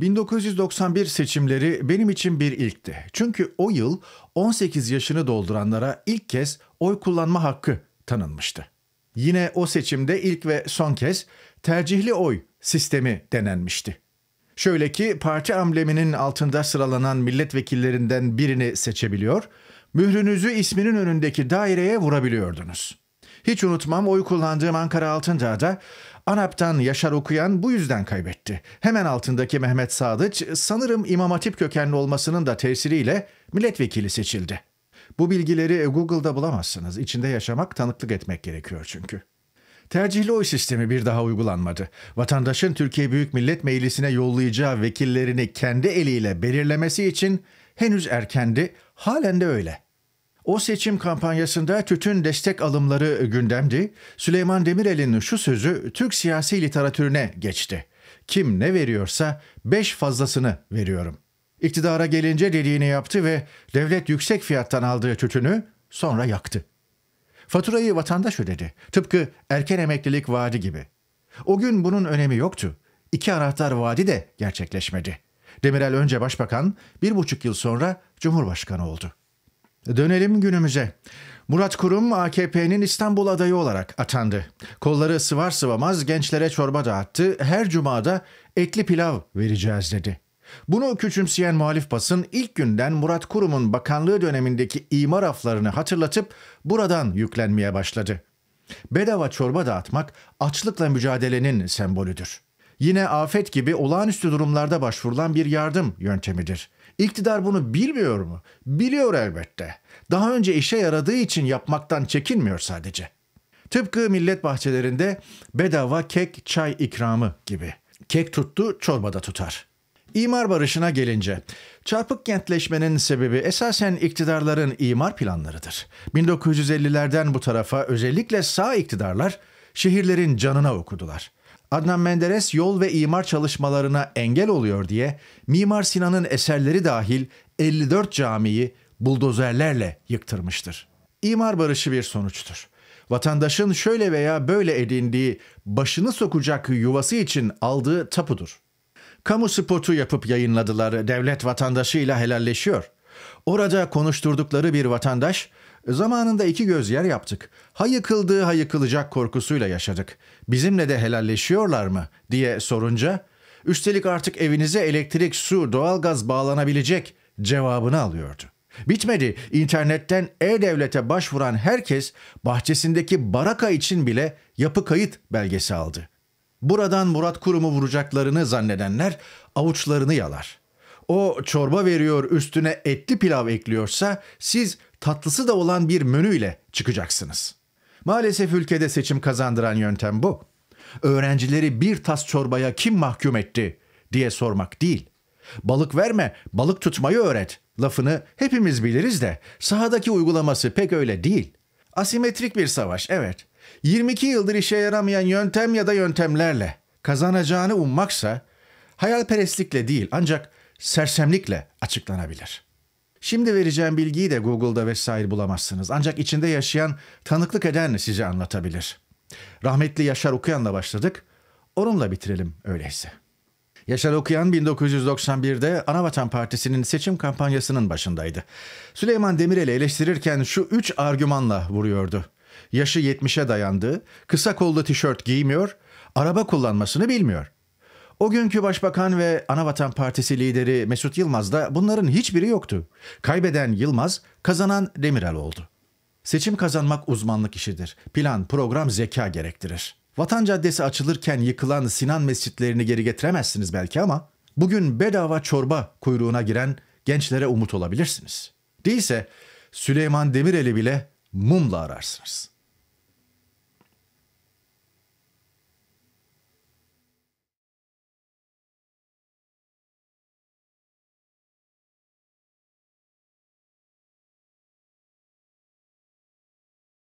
1991 seçimleri benim için bir ilkti. Çünkü o yıl 18 yaşını dolduranlara ilk kez oy kullanma hakkı tanınmıştı. Yine o seçimde ilk ve son kez tercihli oy sistemi denenmişti. Şöyle ki parti ambleminin altında sıralanan milletvekillerinden birini seçebiliyor, mührünüzü isminin önündeki daireye vurabiliyordunuz. Hiç unutmam oy kullandığım Ankara Altındağ'da ANAP'tan Yaşar Okuyan bu yüzden kaybetti. Hemen altındaki Mehmet Sadıç sanırım İmam Hatip kökenli olmasının da tesiriyle milletvekili seçildi. Bu bilgileri Google'da bulamazsınız. İçinde yaşamak, tanıklık etmek gerekiyor çünkü. Tercihli oy sistemi bir daha uygulanmadı. Vatandaşın Türkiye Büyük Millet Meclisi'ne yollayacağı vekillerini kendi eliyle belirlemesi için henüz erkendi, halen de öyle.'' O seçim kampanyasında tütün destek alımları gündemdi. Süleyman Demirel'in şu sözü Türk siyasi literatürüne geçti. Kim ne veriyorsa beş fazlasını veriyorum. İktidara gelince dediğini yaptı ve devlet yüksek fiyattan aldığı tütünü sonra yaktı. Faturayı vatandaş ödedi. Tıpkı erken emeklilik vaadi gibi. O gün bunun önemi yoktu. İki anahtar vaadi de gerçekleşmedi. Demirel önce başbakan, bir buçuk yıl sonra cumhurbaşkanı oldu. Dönelim günümüze. Murat Kurum AKP'nin İstanbul adayı olarak atandı. Kolları sıvar sıvamaz gençlere çorba dağıttı. Her cumada etli pilav vereceğiz dedi. Bunu küçümseyen muhalif basın ilk günden Murat Kurum'un bakanlığı dönemindeki imar aflarını hatırlatıp buradan yüklenmeye başladı. Bedava çorba dağıtmak açlıkla mücadelenin sembolüdür. Yine afet gibi olağanüstü durumlarda başvurulan bir yardım yöntemidir. İktidar bunu bilmiyor mu? Biliyor elbette. Daha önce işe yaradığı için yapmaktan çekinmiyor sadece. Tıpkı millet bahçelerinde bedava kek çay ikramı gibi. Kek tuttu çorbada tutar. İmar barışına gelince, çarpık kentleşmenin sebebi esasen iktidarların imar planlarıdır. 1950'lerden bu tarafa özellikle sağ iktidarlar şehirlerin canına okudular. Adnan Menderes yol ve imar çalışmalarına engel oluyor diye Mimar Sinan'ın eserleri dahil 54 camiyi buldozerlerle yıktırmıştır. İmar barışı bir sonuçtur. Vatandaşın şöyle veya böyle edindiği başını sokacak yuvası için aldığı tapudur. Kamu spotu yapıp yayınladılar, devlet vatandaşıyla helalleşiyor. Orada konuşturdukları bir vatandaş Zamanında iki göz yer yaptık. Ha yıkıldığı ha yıkılacak korkusuyla yaşadık. Bizimle de helalleşiyorlar mı diye sorunca üstelik artık evinize elektrik, su, doğalgaz bağlanabilecek cevabını alıyordu. Bitmedi. İnternetten E-Devlet'e başvuran herkes bahçesindeki baraka için bile yapı kayıt belgesi aldı. Buradan Murat Kurum'u vuracaklarını zannedenler avuçlarını yalar. O çorba veriyor üstüne etli pilav ekliyorsa siz tatlısı da olan bir menüyle çıkacaksınız. Maalesef ülkede seçim kazandıran yöntem bu. Öğrencileri bir tas çorbaya kim mahkum etti diye sormak değil. Balık verme, balık tutmayı öğret lafını hepimiz biliriz de sahadaki uygulaması pek öyle değil. Asimetrik bir savaş evet. 22 yıldır işe yaramayan yöntem ya da yöntemlerle kazanacağını ummaksa hayalperestlikle değil ancak sersemlikle açıklanabilir.'' Şimdi vereceğim bilgiyi de Google'da vesaire bulamazsınız. Ancak içinde yaşayan tanıklık edenle size anlatabilir. Rahmetli Yaşar Okuyan'la başladık. Onunla bitirelim öyleyse. Yaşar Okuyan 1991'de Anavatan Partisi'nin seçim kampanyasının başındaydı. Süleyman Demirel'i eleştirirken şu üç argümanla vuruyordu. Yaşı 70'e dayandığı, kısa kollu tişört giymiyor, araba kullanmasını bilmiyor. O günkü Başbakan ve Anavatan Partisi lideri Mesut Yılmaz'da bunların hiçbiri yoktu. Kaybeden Yılmaz, kazanan Demirel oldu. Seçim kazanmak uzmanlık işidir. Plan, program, zeka gerektirir. Vatan Caddesi açılırken yıkılan Sinan mescitlerini geri getiremezsiniz belki ama bugün bedava çorba kuyruğuna giren gençlere umut olabilirsiniz. Değilse Süleyman Demirel'i bile mumla ararsınız.